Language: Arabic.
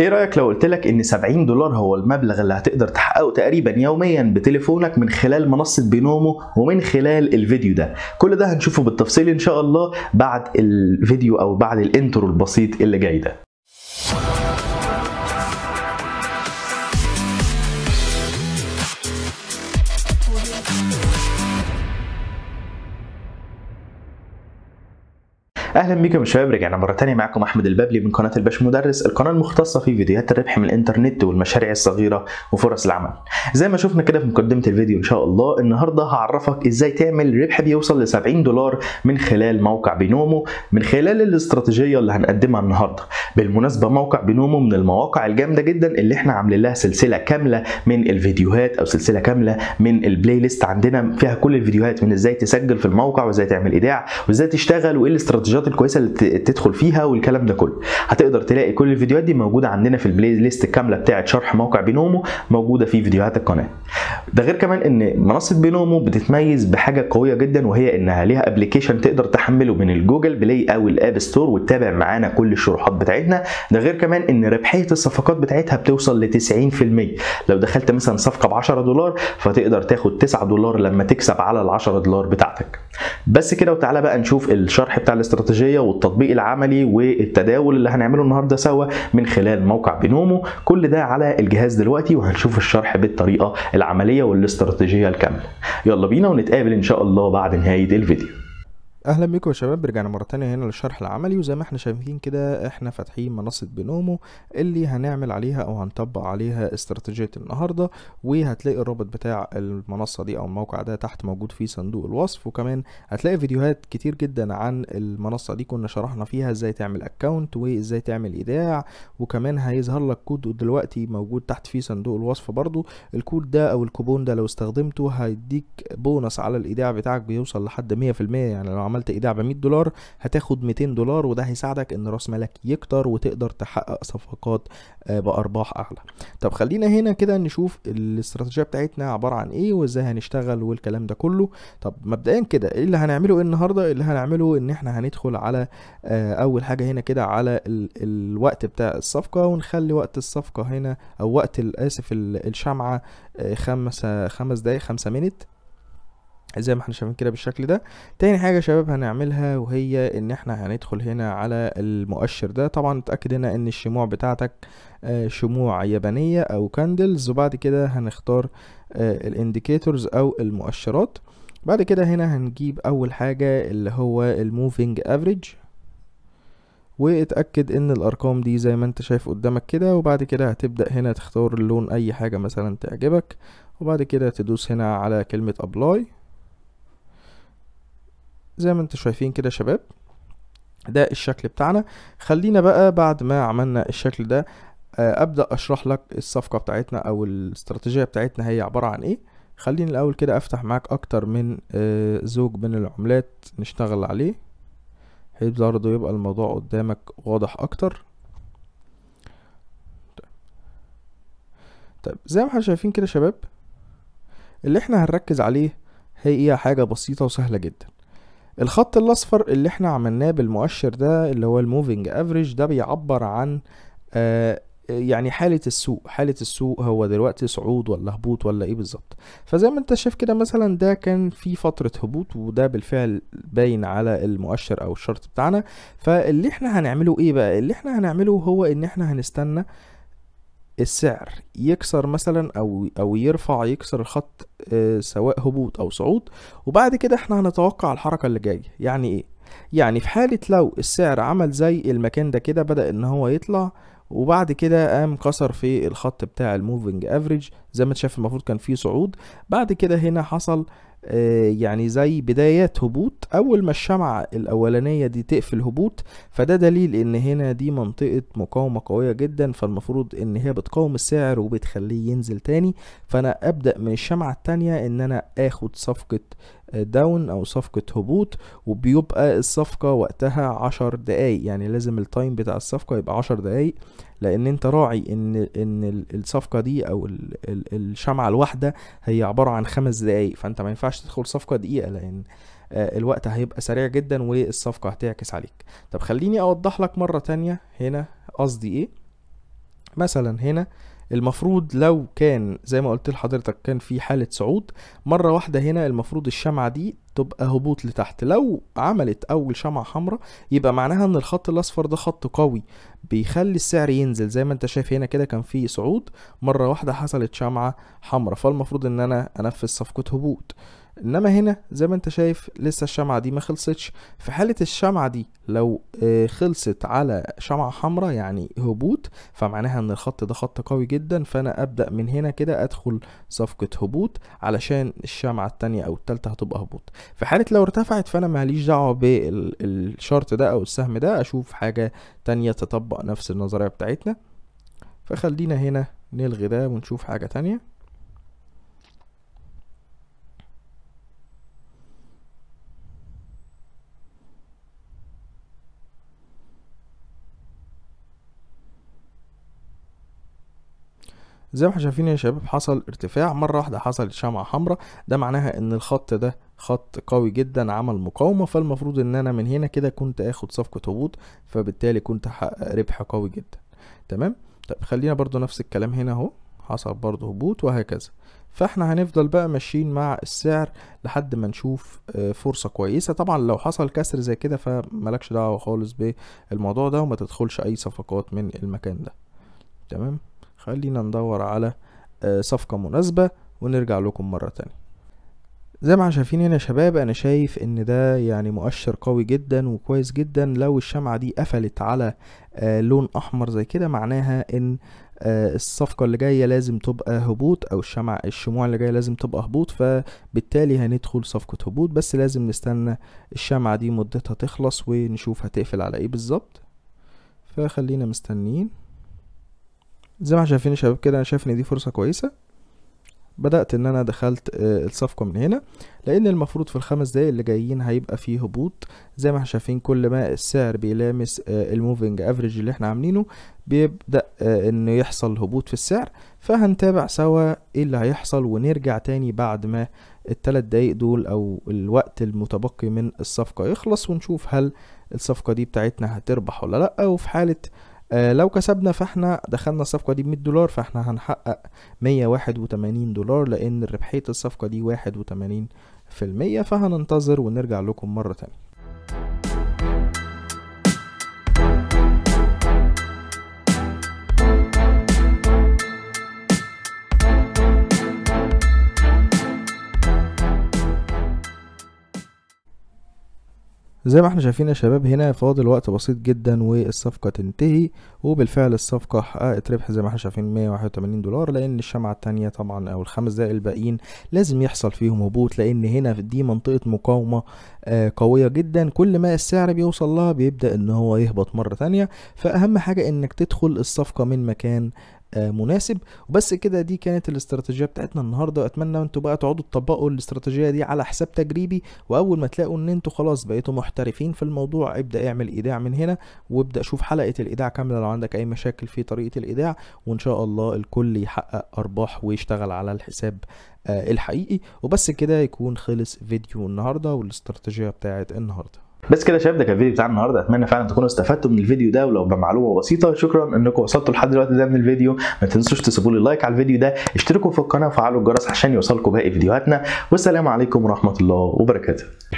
ايه رايك لو قلت لك ان 70 دولار هو المبلغ اللي هتقدر تحققه تقريبا يوميا بتليفونك من خلال منصه بينومو ومن خلال الفيديو ده كل ده هنشوفه بالتفصيل ان شاء الله بعد الفيديو او بعد الانترو البسيط اللي جاي ده اهلا بكم يا شباب رجعنا مره ثانيه معاكم احمد البابلي من قناه الباش مدرس القناه المختصه في فيديوهات الربح من الانترنت والمشاريع الصغيره وفرص العمل زي ما شفنا كده في مقدمه الفيديو ان شاء الله النهارده هعرفك ازاي تعمل ربح بيوصل ل 70 دولار من خلال موقع بينومو من خلال الاستراتيجيه اللي هنقدمها النهارده بالمناسبه موقع بينومو من المواقع الجامده جدا اللي احنا عاملين لها سلسله كامله من الفيديوهات او سلسله كامله من البلاي ليست عندنا فيها كل الفيديوهات من ازاي تسجل في الموقع وازاي تعمل ايداع وازاي تشتغل وايه الاستراتيجيات الفيديوهات الكويسه اللي تدخل فيها والكلام ده كله هتقدر تلاقي كل الفيديوهات دي موجوده عندنا في البلاي ليست الكامله بتاعه شرح موقع بينومو موجوده في فيديوهات القناه ده غير كمان ان منصه بينومو بتتميز بحاجه قويه جدا وهي انها ليها ابلكيشن تقدر تحمله من الجوجل بلاي او الاب ستور وتتابع معانا كل الشروحات بتاعتنا ده غير كمان ان ربحيه الصفقات بتاعتها بتوصل ل 90% لو دخلت مثلا صفقه ب 10 دولار فتقدر تاخد 9 دولار لما تكسب على ال 10 دولار بتاعتك بس كده وتعالى بقى نشوف الشرح بتاع الاستراتيجيه الاستراتيجيه والتطبيق العملي والتداول اللي هنعمله النهارده سوا من خلال موقع بينومو كل ده على الجهاز دلوقتي وهنشوف الشرح بالطريقه العمليه والاستراتيجيه الكامله يلا بينا ونتقابل ان شاء الله بعد نهايه الفيديو اهلا بيكم يا شباب رجعنا مره تانية هنا للشرح العملي وزي ما احنا شايفين كده احنا فاتحين منصه بنومو اللي هنعمل عليها او هنطبق عليها استراتيجيه النهارده وهتلاقي الرابط بتاع المنصه دي او الموقع ده تحت موجود في صندوق الوصف وكمان هتلاقي فيديوهات كتير جدا عن المنصه دي كنا شرحنا فيها ازاي تعمل اكونت وازاي تعمل ايداع وكمان هيظهر لك كود دلوقتي موجود تحت في صندوق الوصف برضو الكود ده او الكوبون ده لو استخدمته هيديك بونص على الايداع بتاعك بيوصل لحد 100% يعني لو عملت ايداع ب 100 دولار هتاخد 200 دولار وده هيساعدك ان راس مالك يكتر وتقدر تحقق صفقات آه، بارباح اعلى طب خلينا هنا كده نشوف الاستراتيجيه بتاعتنا عباره عن ايه وازاي هنشتغل والكلام ده كله طب مبدئيا كده ايه اللي هنعمله النهارده اللي هنعمله ان احنا هندخل على آه، اول حاجه هنا كده على الوقت بتاع الصفقه ونخلي وقت الصفقه هنا او وقت اسف الشمعه آه، خمسة خمس دقايق خمسة مينت زي ما احنا شايفين كده بالشكل ده تاني حاجه يا شباب هنعملها وهي ان احنا هندخل هنا على المؤشر ده طبعا اتاكد هنا ان الشموع بتاعتك آه، شموع يابانيه او كاندلز وبعد كده هنختار آه، الانديكيتورز او المؤشرات بعد كده هنا هنجيب اول حاجه اللي هو الموفينج افريج واتأكد ان الارقام دي زي ما انت شايف قدامك كده وبعد كده هتبدأ هنا تختار اللون اي حاجة مثلا تعجبك وبعد كده تدوس هنا على كلمة ابلاي زي ما انتوا شايفين كده شباب ده الشكل بتاعنا خلينا بقى بعد ما عملنا الشكل ده آه، ابدا اشرح لك الصفقه بتاعتنا او الاستراتيجيه بتاعتنا هي عباره عن ايه خليني الاول كده افتح معاك اكتر من آه، زوج من العملات نشتغل عليه بحيث برضه يبقى الموضوع قدامك واضح اكتر طيب زي ما احنا شايفين كده شباب اللي احنا هنركز عليه هي حاجه بسيطه وسهله جدا الخط الاصفر اللي احنا عملناه بالمؤشر ده اللي هو الموفينج افريج ده بيعبر عن آه يعني حالة السوق حالة السوق هو دلوقتي صعود ولا هبوط ولا ايه بالظبط فزي ما انت شايف كده مثلا ده كان في فترة هبوط وده بالفعل باين على المؤشر او الشرط بتاعنا فاللي احنا هنعمله ايه بقى اللي احنا هنعمله هو ان احنا هنستنى آه السعر يكسر مثلا او او يرفع يكسر الخط آه، سواء هبوط او صعود وبعد كده احنا هنتوقع الحركه اللي جايه يعني ايه يعني في حاله لو السعر عمل زي المكان ده كده بدا ان هو يطلع وبعد كده قام كسر في الخط بتاع الموفنج افريج زي ما انت شايف المفروض كان فيه صعود بعد كده هنا حصل آه، يعني زي بدايات هبوط اول ما الشمعة الاولانية دي تقفل هبوط فده دليل ان هنا دي منطقة مقاومة قوية جدا فالمفروض ان هي بتقاوم السعر وبتخليه ينزل تاني فانا ابدأ من الشمعة التانية ان انا اخد صفقة آه، داون او صفقة هبوط وبيبقى الصفقة وقتها عشر دقايق يعني لازم التايم بتاع الصفقة يبقى عشر دقايق لان انت راعي ان ان الصفقه دي او الشمعه الواحده هي عباره عن خمس دقائق فانت ما ينفعش تدخل صفقه دقيقه لان آه، الوقت هيبقى سريع جدا والصفقه هتعكس عليك طب خليني اوضح لك مره تانية هنا قصدي ايه مثلا هنا المفروض لو كان زي ما قلت لحضرتك كان في حالة صعود مرة واحدة هنا المفروض الشمعة دي تبقى هبوط لتحت لو عملت اول شمعة حمراء يبقى معناها ان الخط الاصفر ده خط قوي بيخلي السعر ينزل زي ما انت شايف هنا كده كان في صعود مرة واحدة حصلت شمعة حمراء فالمفروض ان انا انفذ صفقة هبوط انما هنا زي ما انت شايف لسه الشمعة دي ما خلصتش في حالة الشمعة دي لو آه، خلصت على شمعة حمراء يعني هبوط فمعناها ان الخط ده خط قوي جدا فانا ابدأ من هنا كده ادخل صفقة هبوط علشان الشمعة التانية او التالتة هتبقى هبوط في حالة لو ارتفعت فانا ماليش دعوة بالشرط ده او السهم ده اشوف حاجة تانية تطبق نفس النظرية بتاعتنا فخلينا هنا نلغي ده ونشوف حاجة تانية زي ما احنا شايفين يا شباب حصل ارتفاع مرة واحدة حصلت شمعة حمراء ده معناها ان الخط ده خط قوي جدا عمل مقاومة فالمفروض ان انا من هنا كده كنت اخد صفقة هبوط فبالتالي كنت احقق ربح قوي جدا تمام طب خلينا برضو نفس الكلام هنا اهو حصل برضو هبوط وهكذا فاحنا هنفضل بقى ماشيين مع السعر لحد ما نشوف آه، فرصة كويسة طبعا لو حصل كسر زي كده فمالكش دعوة خالص بالموضوع ده وما تدخلش اي صفقات من المكان ده تمام خلينا ندور على آه، صفقة مناسبة ونرجع لكم مرة تانية زي ما شايفين هنا يا شباب انا شايف ان ده يعني مؤشر قوي جدا وكويس جدا لو الشمعة دي قفلت على آه، لون احمر زي كده معناها ان آه، الصفقة اللي جاية لازم تبقى هبوط او الشمع الشموع اللي جاية لازم تبقى هبوط فبالتالي هندخل صفقة هبوط بس لازم نستنى الشمعة دي مدتها تخلص ونشوف هتقفل على ايه بالظبط فخلينا مستنيين زي ما احنا شايفين يا شباب كده انا شايف ان دي فرصه كويسه بدات ان انا دخلت آه، الصفقه من هنا لان المفروض في الخمس دقايق اللي جايين هيبقى فيه هبوط زي ما احنا شايفين كل ما السعر بيلامس آه، الموفينج افريج اللي احنا عاملينه بيبدا آه، انه يحصل هبوط في السعر فهنتابع سوا ايه اللي هيحصل ونرجع تاني بعد ما التلات دقايق دول او الوقت المتبقي من الصفقه يخلص ونشوف هل الصفقه دي بتاعتنا هتربح ولا لا وفي حاله آه، لو كسبنا فاحنا دخلنا الصفقة دي بمية دولار فاحنا هنحقق مية واحد وتمانين دولار لأن ربحية الصفقة دي واحد وتمانين في المية فهننتظر ونرجع لكم مرة تانية زي ما احنا شايفين يا شباب هنا فاضل وقت بسيط جدا والصفقة تنتهي وبالفعل الصفقة حققت ربح زي ما احنا شايفين 181 دولار لان الشمعة التانية طبعا او الخمس دقايق الباقيين لازم يحصل فيهم هبوط لان هنا دي منطقة مقاومة آه قوية جدا كل ما السعر بيوصل لها بيبدأ ان هو يهبط مرة تانية فاهم حاجة انك تدخل الصفقة من مكان آه، مناسب وبس كده دي كانت الاستراتيجيه بتاعتنا النهارده اتمنى انتوا بقى تقعدوا تطبقوا الاستراتيجيه دي على حساب تجريبي واول ما تلاقوا ان انتوا خلاص بقيتوا محترفين في الموضوع ابدا اعمل ايداع من هنا وابدا شوف حلقه الايداع كامله لو عندك اي مشاكل في طريقه الايداع وان شاء الله الكل يحقق ارباح ويشتغل على الحساب آه، الحقيقي وبس كده يكون خلص فيديو النهارده والاستراتيجيه بتاعت النهارده بس كده شباب ده كان الفيديو بتاعنا النهارده اتمنى فعلا تكونوا استفدتوا من الفيديو ده ولو بمعلومه بسيطه شكرا انكم وصلتوا لحد الوقت ده من الفيديو ما تنسوش تسيبوا لي لايك على الفيديو ده اشتركوا في القناه وفعلوا الجرس عشان يوصلكم باقي فيديوهاتنا والسلام عليكم ورحمه الله وبركاته